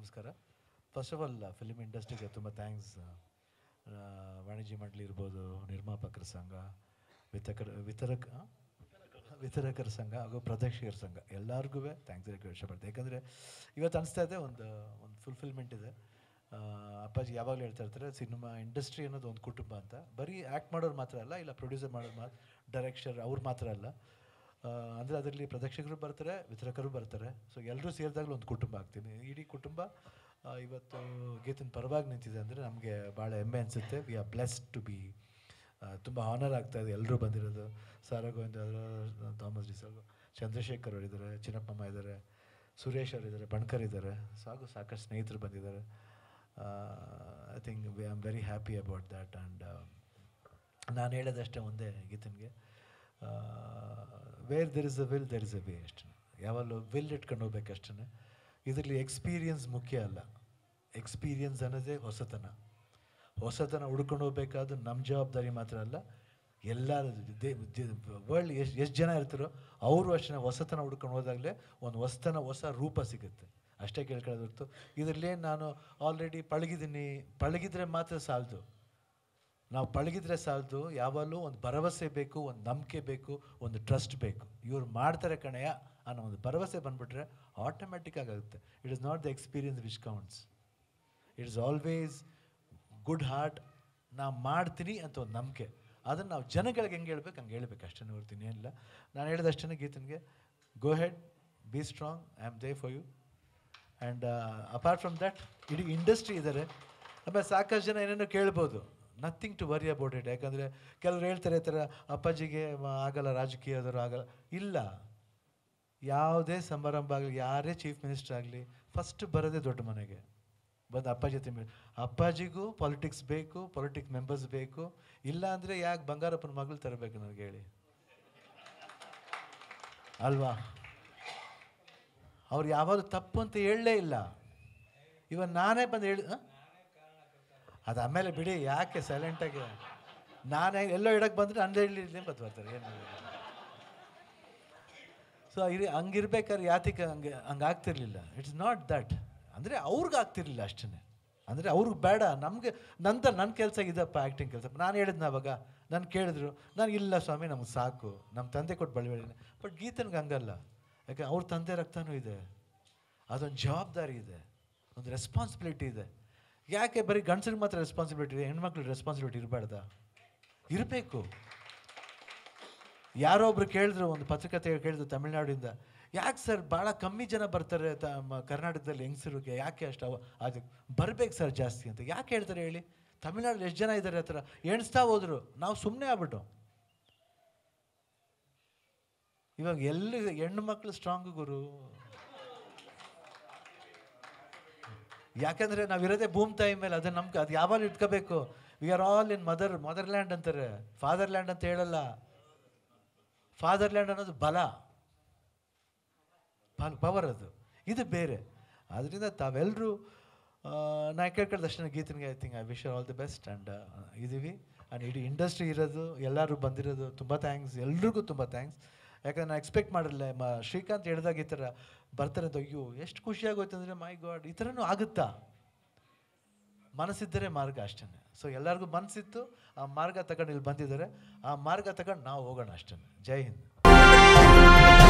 ನಮಸ್ಕಾರ first of all film ಇಂಡಸ್ಟ್ರಿಗೆ ತುಂಬ ಥ್ಯಾಂಕ್ಸ್ ವಾಣಿಜ್ಯ ಮಂಡಳಿ ಇರ್ಬೋದು ನಿರ್ಮಾಪಕರ ಸಂಘ ವಿತಕರ ವಿತರಕ ವಿತರಕರ ಸಂಘ ಹಾಗೂ ಪ್ರದರ್ಶಕರ ಸಂಘ ಎಲ್ಲರಿಗೂ ಥ್ಯಾಂಕ್ಸ್ ಹೇಳಕ್ಕೆ ಇಷ್ಟಪಡ್ತೀನಿ ಯಾಕಂದರೆ ಇವತ್ತು ಅನಿಸ್ತಾ ಇದೆ ಒಂದು ಒಂದು ಫುಲ್ಫಿಲ್ಮೆಂಟ್ ಇದೆ ಅಪ್ಪಾಜಿ ಯಾವಾಗಲೂ ಹೇಳ್ತಾ ಇರ್ತಾರೆ ಸಿನಿಮಾ ಇಂಡಸ್ಟ್ರಿ ಅನ್ನೋದು ಒಂದು ಕುಟುಂಬ ಅಂತ ಬರೀ ಆ್ಯಕ್ಟ್ ಮಾಡೋರು ಮಾತ್ರ ಅಲ್ಲ ಇಲ್ಲ ಪ್ರೊಡ್ಯೂಸರ್ ಮಾಡೋರು ಮಾತ್ರ ಡೈರೆಕ್ಷರ್ ಅವ್ರು ಮಾತ್ರ ಅಲ್ಲ ಅಂದರೆ ಅದರಲ್ಲಿ ಪ್ರದಕ್ಷಕರು ಬರ್ತಾರೆ ವಿತರಕರು ಬರ್ತಾರೆ ಸೊ ಎಲ್ಲರೂ ಸೇರಿದಾಗಲೂ ಒಂದು ಕುಟುಂಬ ಆಗ್ತೀನಿ ಇಡೀ ಕುಟುಂಬ ಇವತ್ತು ಗೀತನ ಪರವಾಗಿ ನಿಂತಿದೆ ಅಂದರೆ ನಮಗೆ ಭಾಳ ಹೆಮ್ಮೆ ಅನಿಸುತ್ತೆ we are blessed to be ತುಂಬ ಆನರ್ ಇದೆ ಎಲ್ಲರೂ ಬಂದಿರೋದು ಸಾರ ಗೋವಿಂದ ಥಾಮಸ್ ಡಿ ಚಂದ್ರಶೇಖರ್ ಅವರಿದ್ದಾರೆ ಚಿನ್ನಪ್ಪಮ್ಮ ಇದ್ದಾರೆ ಸುರೇಶ್ ಅವರಿದ್ದಾರೆ ಬಣ್ಕರ್ ಇದ್ದಾರೆ ಸಾಗು ಸಾಕಷ್ಟು ಸ್ನೇಹಿತರು ಬಂದಿದ್ದಾರೆ I think we am very happy about that and ನಾನು ಹೇಳೋದಷ್ಟೇ ಒಂದೇ ಗೀತನ್ಗೆ where there is a will there is a way ಅಷ್ಟೇ ಯಾವಾಗಲೂ ವಿಲ್ ಇಟ್ಕೊಂಡು ಹೋಗ್ಬೇಕಷ್ಟೇ ಇದರಲ್ಲಿ ಎಕ್ಸ್ಪೀರಿಯನ್ಸ್ ಮುಖ್ಯ ಅಲ್ಲ ಎಕ್ಸ್ಪೀರಿಯನ್ಸ್ ಅನ್ನೋದೇ ಹೊಸತನ ಹೊಸತನ ಹುಡ್ಕೊಂಡು ಹೋಗ್ಬೇಕಾದ್ರೂ ನಮ್ಮ ಜವಾಬ್ದಾರಿ ಮಾತ್ರ ಅಲ್ಲ ಎಲ್ಲ ವರ್ಲ್ಡ್ ಎಷ್ಟು ಎಷ್ಟು ಜನ ಇರ್ತಾರೋ ಅವರು ಅಷ್ಟೇ ಹೊಸತನ ಹುಡ್ಕೊಂಡು ಹೋದಾಗಲೇ ಒಂದು ಹೊಸತನ ಹೊಸ ರೂಪ ಸಿಗುತ್ತೆ ಅಷ್ಟೇ ಕೇಳ್ಕೊಳ್ಳೋದು ಇದರಲ್ಲೇ ನಾನು ಆಲ್ರೆಡಿ ಪಳಗಿದ್ದೀನಿ ಪಳಗಿದ್ರೆ ಮಾತ್ರ ಸಾಲದು ನಾವು ಪಳಗಿದ್ರೆ ಸಾಲದು ಯಾವಾಗಲೂ ಒಂದು ಭರವಸೆ ಬೇಕು ಒಂದು ನಂಬಿಕೆ ಬೇಕು ಒಂದು ಟ್ರಸ್ಟ್ ಬೇಕು ಇವ್ರು ಮಾಡ್ತಾರೆ ಕಣೆಯ ಅನ್ನೋ ಒಂದು ಭರವಸೆ ಬಂದುಬಿಟ್ರೆ ಆಟೋಮ್ಯಾಟಿಕ್ ಆಗುತ್ತೆ it is not the experience which counts it is always good heart ನಾವು ಮಾಡ್ತೀನಿ ಅಂತ ಒಂದು ನಂಬಿಕೆ ಅದನ್ನು ನಾವು ಜನಗಳಿಗೆ ಹೆಂಗೆ ಹೇಳ್ಬೇಕು ಹಂಗೆ ಹೇಳ್ಬೇಕು ಅಷ್ಟೇ ಹೊರ್ತೀನಿ ಏನಿಲ್ಲ ನಾನು ಹೇಳಿದಷ್ಟೇ ಗೀತನಿಗೆ go head be strong I am there for you and apart from that ಇಡೀ ಇಂಡಸ್ಟ್ರಿ ಇದ್ದಾರೆ ಆಮೇಲೆ ಸಾಕಷ್ಟು ಜನ ಏನೇನೋ ಕೇಳ್ಬೋದು nothing to worry about it ಯಾಕಂದರೆ ಕೆಲವರು ಹೇಳ್ತಾರೆ ಈ ಥರ ಅಪ್ಪಾಜಿಗೆ ಆಗಲ್ಲ ರಾಜಕೀಯದವರು ಆಗಲ್ಲ ಇಲ್ಲ ಯಾವುದೇ ಸಮಾರಂಭ ಆಗಲಿ ಯಾರೇ ಚೀಫ್ ಮಿನಿಸ್ಟರ್ ಆಗಲಿ ಫಸ್ಟ್ ಬರೋದೇ ದೊಡ್ಡ ಮನೆಗೆ ಬಂದು ಅಪ್ಪಾಜಿ ತಿಂಬಿ ಅಪ್ಪಾಜಿಗೂ ಪಾಲಿಟಿಕ್ಸ್ ಬೇಕು ಪಾಲಿಟಿಕ್ಸ್ ಮೆಂಬರ್ಸ್ ಬೇಕು ಇಲ್ಲ ಅಂದರೆ ಯಾಕೆ ಬಂಗಾರಪ್ಪನ ಮಗಳು ತರಬೇಕು ನನಗೆ ಹೇಳಿ ಅಲ್ವಾ ಅವ್ರು ಯಾವಾಗ ತಪ್ಪು ಅಂತ ಹೇಳಲೇ ಇಲ್ಲ ಇವನ್ ನಾನೇ ಬಂದು ಹೇಳಿ ಆಮೇಲೆ ಬಿಡಿ ಯಾಕೆ ಸೈಲೆಂಟಾಗಿ ನಾನು ಎಲ್ಲೋ ಇಡಕ್ಕೆ ಬಂದರೆ ಅಂದ್ರೆ ಇಡಲಿ ಬತ್ತು ಬರ್ತಾರೆ ಏನು ಸೊ ಇರಿ ಹಂಗಿರ್ಬೇಕಾದ್ರೆ ಯಾತಿಕ ಹಂಗೆ ಹಂಗಾಗ್ತಿರ್ಲಿಲ್ಲ ಇಟ್ಸ್ ನಾಟ್ ದಟ್ ಅಂದರೆ ಅವ್ರಿಗೆ ಆಗ್ತಿರ್ಲಿಲ್ಲ ಅಷ್ಟೇ ಅಂದರೆ ಅವ್ರಿಗೆ ಬೇಡ ನಮಗೆ ನಂತರ ನನ್ನ ಕೆಲಸ ಇದಪ್ಪ ಆ್ಯಕ್ಟಿಂಗ್ ಕೆಲಸ ನಾನು ಹೇಳಿದ್ನ ಅವಾಗ ನಾನು ಕೇಳಿದ್ರು ನಾನು ಇಲ್ಲ ಸ್ವಾಮಿ ನಮಗೆ ಸಾಕು ನಮ್ಮ ತಂದೆ ಕೊಟ್ಟು ಬಳಿಬೇಡ ಬಟ್ ಗೀತನಿಗೆ ಹಂಗಲ್ಲ ಯಾಕೆ ಅವ್ರ ತಂದೆ ರಕ್ತನೂ ಇದೆ ಅದೊಂದು ಜವಾಬ್ದಾರಿ ಇದೆ ಒಂದು ರೆಸ್ಪಾನ್ಸಿಬಿಲಿಟಿ ಇದೆ ಯಾಕೆ ಬರೀ ಗಂಡಸ್ರಿಗೆ ಮಾತ್ರ ರೆಸ್ಪಾನ್ಸಿಬಿಲಿಟಿ ಹೆಣ್ಮಕ್ಳಿಗೆ ರೆಸ್ಪಾನ್ಸಿಬಿಲಿಟಿ ಇರಬಾರ್ದ ಇರಬೇಕು ಯಾರೋ ಒಬ್ರು ಕೇಳಿದ್ರು ಒಂದು ಪತ್ರಿಕತೆ ಕೇಳಿದ್ರು ತಮಿಳ್ನಾಡಿಂದ ಯಾಕೆ ಸರ್ ಭಾಳ ಕಮ್ಮಿ ಜನ ಬರ್ತಾರೆ ತಮ್ಮ ಕರ್ನಾಟಕದಲ್ಲಿ ಹೆಂಗಸರಿಗೆ ಯಾಕೆ ಅಷ್ಟು ಅದು ಬರ್ಬೇಕು ಸರ್ ಜಾಸ್ತಿ ಅಂತ ಯಾಕೆ ಹೇಳ್ತಾರೆ ಹೇಳಿ ತಮಿಳ್ನಾಡಲ್ಲಿ ಎಷ್ಟು ಜನ ಇದ್ದಾರೆ ಆ ಥರ ಎಣಿಸ್ತಾ ಹೋದ್ರು ನಾವು ಸುಮ್ಮನೆ ಆಗ್ಬಿಟ್ಟು ಇವಾಗ ಎಲ್ಲಿ ಹೆಣ್ಣು ಮಕ್ಕಳು ಸ್ಟ್ರಾಂಗ್ ಗುರು ಯಾಕಂದರೆ ನಾವಿರೋದೇ ಭೂಮಿ ತಾಯಿ ಮೇಲೆ ಅದನ್ನ ನಮ್ಗೆ ಅದು ಯಾವಾಗಲೂ ಇಟ್ಕೋಬೇಕು we are all in mother motherland ಅಂತಾರೆ ಫಾದರ್ಲ್ಯಾಂಡ್ ಅಂತ ಹೇಳಲ್ಲ ಫಾದರ್ಲ್ಯಾಂಡ್ ಅನ್ನೋದು ಬಲ ಪವರ್ ಅದು ಇದು ಬೇರೆ ಅದರಿಂದ ತಾವೆಲ್ಲರೂ ನಾ ಕೇಳ್ಕೊಳ್ಳೋದು ಅಷ್ಟೇ ಗೀತನಿಗೆ I think I wish all the best and ಇದೀವಿ ಆ್ಯಂಡ್ ಇಡೀ ಇಂಡಸ್ಟ್ರಿ ಇರೋದು ಎಲ್ಲರೂ ಬಂದಿರೋದು ತುಂಬ ಥ್ಯಾಂಕ್ಸ್ ಎಲ್ರಿಗೂ ತುಂಬ ಥ್ಯಾಂಕ್ಸ್ ಯಾಕಂದ್ರೆ ನಾನು ಎಕ್ಸ್ಪೆಕ್ಟ್ ಮಾಡಿರಲಿಲ್ಲ ಮ ಶ್ರೀಕಾಂತ್ ಹೇಳಿದಾಗ ಈ ಥರ ಬರ್ತಾರೆ ಅಂತ ಅಯ್ಯೋ ಎಷ್ಟು ಖುಷಿಯಾಗೋಯ್ತು ಅಂದರೆ ಮೈ ಗಾಡ್ ಈ ಥರನೂ ಆಗುತ್ತಾ ಮನಸ್ಸಿದ್ದರೆ ಮಾರ್ಗ ಅಷ್ಟೇ ಸೊ ಎಲ್ಲರಿಗೂ ಮನಸ್ಸಿತ್ತು ಆ ಮಾರ್ಗ ತಗೊಂಡು ಇಲ್ಲಿ ಬಂದಿದ್ದಾರೆ ಆ ಮಾರ್ಗ ತಗೊಂಡು ನಾವು ಹೋಗೋಣ ಅಷ್ಟೇ ಜೈ ಹಿಂದ್